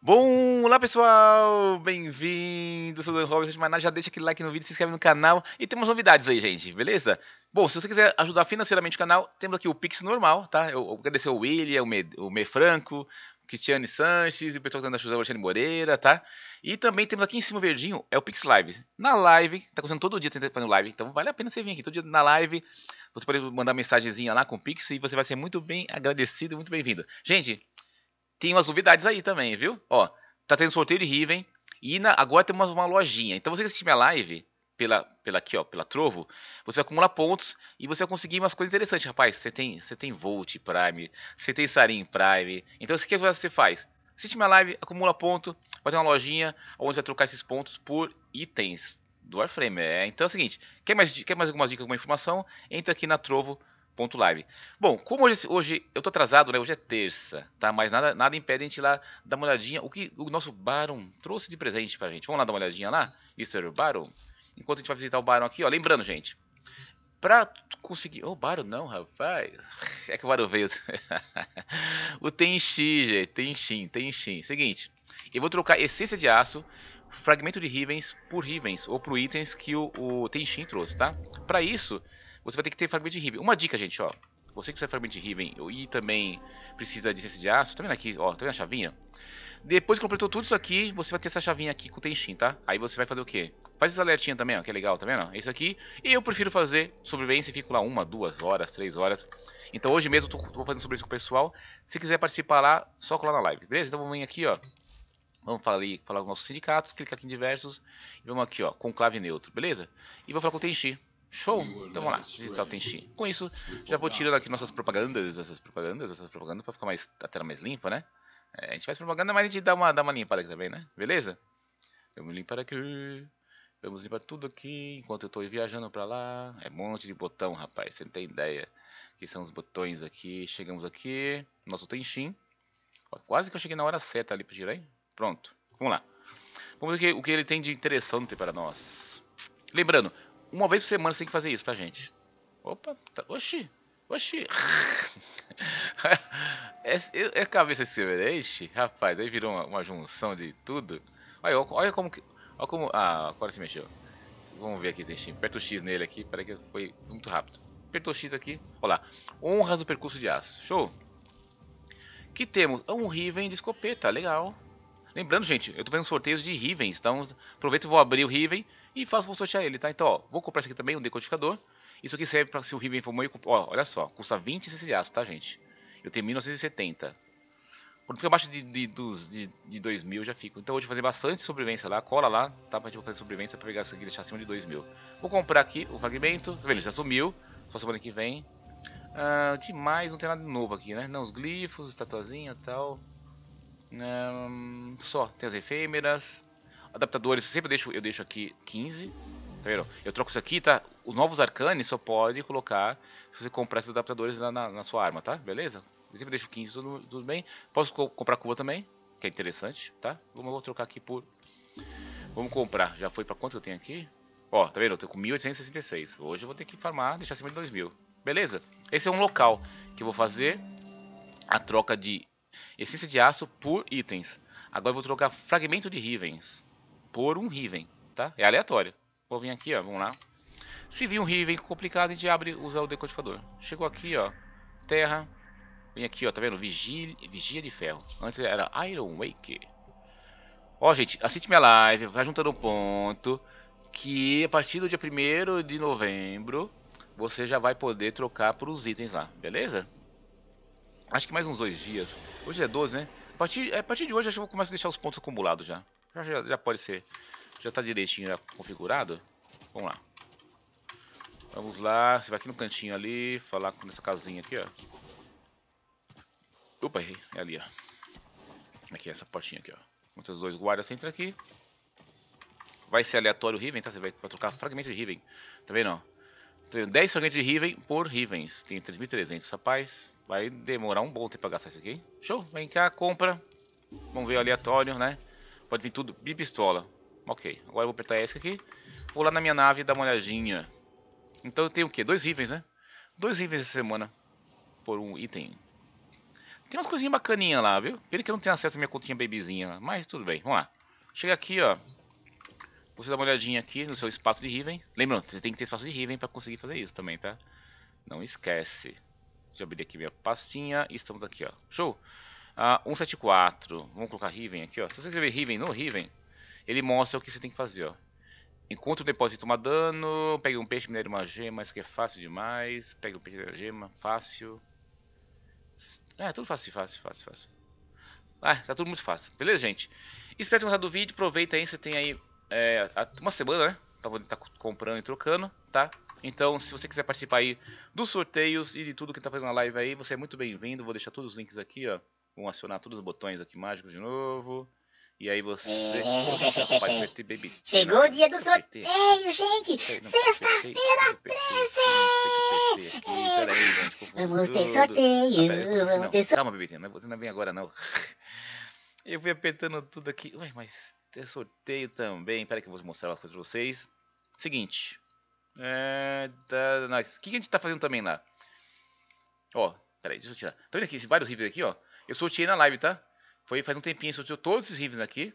Bom, olá pessoal, bem-vindos, sou o Dan Roberts, mas já deixa aquele like no vídeo, se inscreve no canal e temos novidades aí, gente, beleza? Bom, se você quiser ajudar financeiramente o canal, temos aqui o Pix normal, tá? Eu, eu agradecer o William, o Me, o Me Franco, Cristiane Sanches e o pessoal da José Alexandre Moreira, tá? E também temos aqui em cima verdinho, é o Pix Live. Na live, tá acontecendo todo dia tentando fazer live, então vale a pena você vir aqui todo dia na live. Você pode mandar mensagenzinha lá com o Pix e você vai ser muito bem agradecido, muito bem-vindo. Gente, tem umas novidades aí também, viu? Ó, tá tendo sorteio de Riven e na, agora tem uma, uma lojinha. Então você que assiste minha live pela, pela aqui, ó, pela Trovo, você acumula pontos e você vai conseguir umas coisas interessantes, rapaz. Você tem, você tem Volt Prime, você tem Sarin Prime. Então o que você faz? Assiste minha live, acumula ponto, vai ter uma lojinha onde você vai trocar esses pontos por itens do Warframe. É, então é o seguinte, quer mais, quer mais algumas dicas, alguma informação? Entra aqui na Trovo Live. Bom, como hoje, hoje eu tô atrasado, né? Hoje é terça, tá? Mas nada, nada impede a gente ir lá dar uma olhadinha o que o nosso Baron trouxe de presente pra gente. Vamos lá dar uma olhadinha lá, Mr. Baron? Enquanto a gente vai visitar o Baron aqui, ó. Lembrando, gente, pra conseguir... Ô, oh, Baron não, rapaz. É que o Baron veio. o Tenchi, gente. Tenchin, Tenchin. Seguinte, eu vou trocar essência de aço fragmento de Rivens por Rivens ou por itens que o, o Tenchin trouxe, tá? Para isso, você vai ter que ter fragmento de Riven. Uma dica, gente, ó. Você que precisa de fragmento de Riven e também precisa de essência de aço, tá vendo aqui, ó, tá vendo a chavinha? Depois que completou tudo isso aqui, você vai ter essa chavinha aqui com Tenshin, tá? Aí você vai fazer o quê? Faz essa alertinha também, ó, que é legal, tá vendo? Isso aqui. E eu prefiro fazer sobrevivência, fico lá uma, duas horas, três horas. Então hoje mesmo eu tô, tô fazendo sobrevivência com o pessoal. Se quiser participar lá, só colar na live, beleza? Então vamos vir aqui, ó. Vamos falar, ali, falar com nossos sindicatos, clicar aqui em diversos. E vamos aqui, ó, conclave neutro, beleza? E vou falar com o Tenshin. Show! Então vamos lá, digital Tenchi. Com isso, já vou tirando aqui nossas propagandas, essas propagandas, essas propagandas, pra ficar mais, a tela mais limpa, né? É, a gente faz propaganda, mas a gente dá uma, dá uma limpada aqui também, né? Beleza? Vamos limpar aqui. Vamos limpar tudo aqui enquanto eu tô viajando pra lá. É um monte de botão, rapaz, você não tem ideia. Que são os botões aqui. Chegamos aqui, nosso Tenshin. quase que eu cheguei na hora certa ali pra girar, hein? Pronto, vamos lá. Vamos ver o que ele tem de interessante para nós. Lembrando, uma vez por semana você tem que fazer isso, tá, gente? Opa, tá, oxi, oxi. é, é cabeça diferente? Rapaz, aí virou uma, uma, junção de tudo. Olha, olha como que. Olha como. Ah, agora se mexeu. Vamos ver aqui, Teixinho. Aperta o X nele aqui. Peraí que foi muito rápido. Apertou o X aqui. Olha lá. Honras do percurso de aço. Show. Que temos? É um Riven de escopeta. Legal. Lembrando, gente, eu estou fazendo sorteios de Rivens. Então, aproveito e vou abrir o Riven e faço, vou sortear ele, tá? Então, ó, vou comprar esse aqui também, um decodificador. Isso aqui serve para se o Riven for meio... Ó, olha só, custa 20 CC aço, tá, gente? Eu tenho 1970. Quando fica abaixo de, de, dos, de, de já fico. Então vou vou fazer bastante sobrevivência lá, cola lá, tá? Pra gente fazer sobrevivência pra pegar isso aqui e deixar acima de mil Vou comprar aqui o fragmento, tá vendo? Já sumiu, só semana que vem. demais, ah, não tem nada novo aqui, né? Não, os glifos, estatuazinha e tal. Um, só, tem as efêmeras. Adaptadores, eu sempre deixo, eu deixo aqui 15. Tá vendo? Eu troco isso aqui, tá? Os novos arcanes só pode colocar se você comprar esses adaptadores na, na, na sua arma, tá? Beleza? Eu sempre deixo 15, tudo, tudo bem. Posso co comprar curva também, que é interessante, tá? Vamos, vou trocar aqui por... Vamos comprar. Já foi pra quanto eu tenho aqui? Ó, tá vendo? Eu tô com 1866. Hoje eu vou ter que farmar, deixar acima de 2000. Beleza? Esse é um local que eu vou fazer a troca de essência de aço por itens. Agora eu vou trocar fragmento de Rivens por um Riven, tá? É aleatório. Vou vir aqui, ó, vamos lá. Se vir um Riven complicado, a gente abre, usa o decodificador. Chegou aqui, ó, terra. Vem aqui, ó, tá vendo? Vigia, vigia de ferro. Antes era Iron Wake. Ó, gente, assiste minha live, vai juntando um ponto que a partir do dia 1 de novembro você já vai poder trocar por os itens lá, beleza? Acho que mais uns dois dias. Hoje é 12, né? A partir, a partir de hoje acho que eu começo a deixar os pontos acumulados já. Já, já, já pode ser. Já está direitinho já configurado. Vamos lá. Vamos lá, você vai aqui no cantinho ali, falar com essa casinha aqui, ó. Opa, errei. É ali, ó. Aqui, essa portinha aqui, ó. Muitos dois guardas, entra aqui. Vai ser aleatório o Riven, tá? Você vai, vai trocar fragmento de Riven. Tá vendo, ó? 10 fragmentos de Riven por Rivens. Tem 3.300, rapaz. Vai demorar um bom tempo pra gastar isso aqui. Show, vem cá, compra. Vamos ver o aleatório, né? Pode vir tudo. Bipistola. Ok. Agora eu vou apertar esc aqui. Vou lá na minha nave e dar uma olhadinha. Então eu tenho o quê? Dois rivens, né? Dois rivens essa semana. Por um item. Tem umas coisinhas bacaninhas lá, viu? Pena que eu não tenho acesso à minha continha babyzinha lá. Mas tudo bem. Vamos lá. Chega aqui, ó. Você dá uma olhadinha aqui no seu espaço de Riven. Lembrando, você tem que ter espaço de Riven para conseguir fazer isso também, tá? Não esquece. Deixa eu abrir aqui minha pastinha e estamos aqui, ó. Show! Uh, ah, 174. Vamos colocar Riven aqui, ó. Se você escrever Riven no Riven, ele mostra o que você tem que fazer, ó. Encontre o depósito toma dano, pega um peixe, minério uma gema, isso aqui é fácil demais. pega um peixe, minério uma gema, fácil. É, tudo fácil, fácil, fácil, fácil. Ah, tá tudo muito fácil. Beleza, gente? Espero que tenham gostado do vídeo. Aproveita aí, você tem aí é, uma semana, né? Pra poder estar tá comprando e trocando, tá? Então, se você quiser participar aí dos sorteios e de tudo que tá fazendo na live aí, você é muito bem-vindo. Vou deixar todos os links aqui, ó. Vamos acionar todos os botões aqui mágicos de novo. E aí você. Poxa, vai perder bebê. Chegou o dia do sorteio, gente! Sexta-feira 13! Vamos ter sorteio! Vamos ter sorteio! Calma, bebê, não, você não vem agora não. Eu fui apertando tudo aqui. Ué, mas tem sorteio também. Peraí que eu vou mostrar umas coisas pra vocês. Seguinte. É, nós. O que a gente tá fazendo também lá? Ó, peraí, deixa eu tirar. Tá vendo aqui? Vários reviews aqui, ó. Eu sorteei na live, tá? Foi faz um tempinho, sorteou todos esses rifles aqui.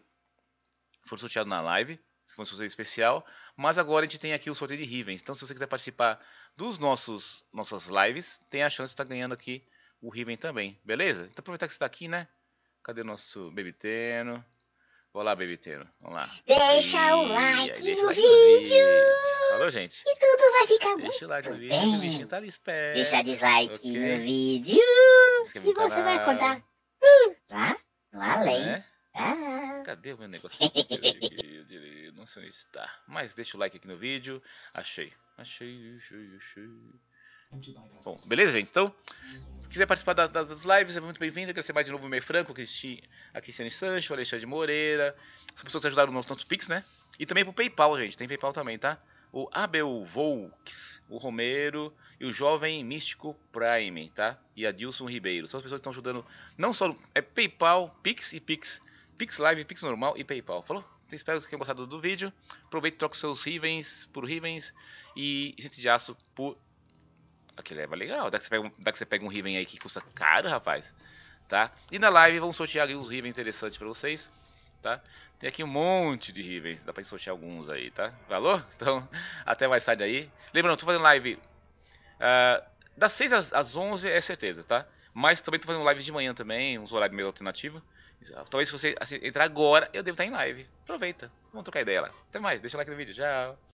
Foram sorteados na live. Foi um sorteio especial. Mas agora a gente tem aqui o sorteio de Rivens. Então, se você quiser participar dos nossos nossas lives, tem a chance de estar tá ganhando aqui o Riven também, beleza? Então, aproveitar que você está aqui, né? Cadê o nosso Bebiteno? Olá, lá, Bebiteno. Vamos lá. Deixa o like, deixa no, like vídeo. no vídeo. Falou, gente vai ficar muito Deixa o like no vídeo, bem. o bichinho tá esperto. Deixa dislike okay. no vídeo. e é você vai acordar hum, lá no né? além. É? Ah. Cadê o meu negócio? Não sei onde está. Mas deixa o like aqui no vídeo. Achei. Achei, achei, achei. Bom, beleza, gente? Então, se quiser participar das, lives, é muito bem-vindo. ser mais de novo o Meio Franco, a Cristiane Sancho, o Alexandre Moreira. Se pessoas te ajudaram no nosso Pix, né? E também pro PayPal, gente. Tem PayPal também, tá? o Abel Volks, o Romero e o jovem Místico Prime, tá? E Dilson Ribeiro. São as pessoas que estão ajudando não só é PayPal, Pix e Pix, Pix Live, Pix normal e PayPal. Falou? Então, espero que tenham gostado do vídeo. Aproveite e troca os seus rivens por rivens e gente de aço por Aquele leva legal. Dá que, você pega um, dá que você pega um Riven aí que custa caro, rapaz. Tá? E na live vamos sortear uns Riven interessantes para vocês tá? Tem aqui um monte de Rivens, dá pra sortear alguns aí, tá? Valor? Então, até mais tarde aí. Lembrando, tô fazendo live uh, das 6 às, às 11 é certeza, tá? Mas também tô fazendo live de manhã também, uns horários meio alternativos. Talvez se você assim, entrar agora, eu devo estar em live. Aproveita, vamos trocar ideia lá. Até mais, deixa o like no vídeo, tchau!